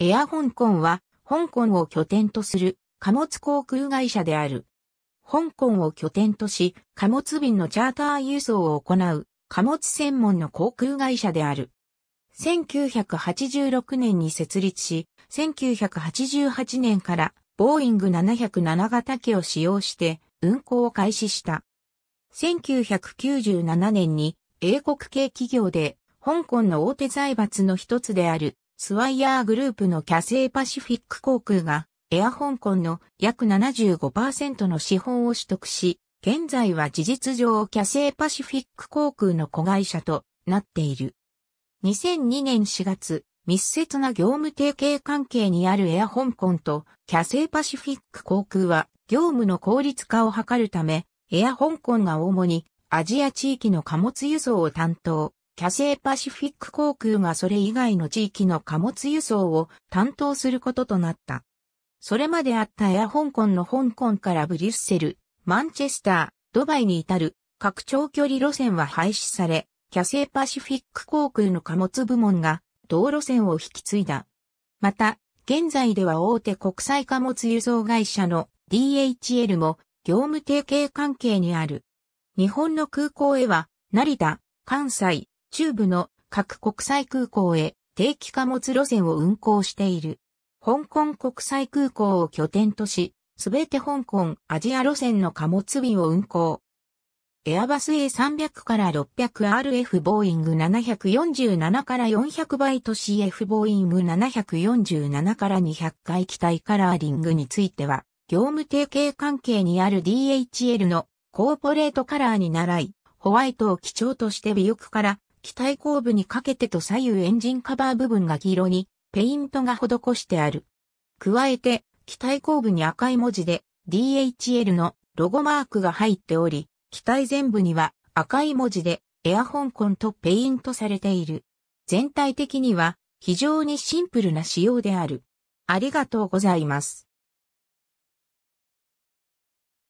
エア香港は、香港を拠点とする貨物航空会社である。香港を拠点とし、貨物便のチャーター輸送を行う貨物専門の航空会社である。1986年に設立し、1988年からボーイング707型機を使用して運航を開始した。1997年に英国系企業で香港の大手財閥の一つであるスワイヤーグループのキャセイパシフィック航空が、エア香港の約75%の資本を取得し、現在は事実上キャセイパシフィック航空の子会社となっている。2002年4月、密接な業務提携関係にあるエア香港とキャセイパシフィック航空は業務の効率化を図るため、エア香港が主にアジア地域の貨物輸送を担当。キャセイパシフィック航空がそれ以外の地域の貨物輸送を担当することとなった。それまであったエア香港の香港からブリュッセル、マンチェスター、ドバイに至る各長距離路線は廃止され、キャセイパシフィック航空の貨物部門が道路線を引き継いだ。また、現在では大手国際貨物輸送会社の DHL も業務提携関係にある。日本の空港へは、成田、関西、中部の各国際空港へ定期貨物路線を運行している。香港国際空港を拠点とし、すべて香港アジア路線の貨物便を運行。エアバス A300 から 600RF ボーイング747から400倍ト CF ボーイング747から200回機体カラーリングについては、業務提携関係にある DHL のコーポレートカラーに習い、ホワイトを基調として尾翼から機体後部にかけてと左右エンジンカバー部分が黄色にペイントが施してある。加えて、機体後部に赤い文字で DHL のロゴマークが入っており、機体全部には赤い文字でエアホンコンとペイントされている。全体的には非常にシンプルな仕様である。ありがとうございます。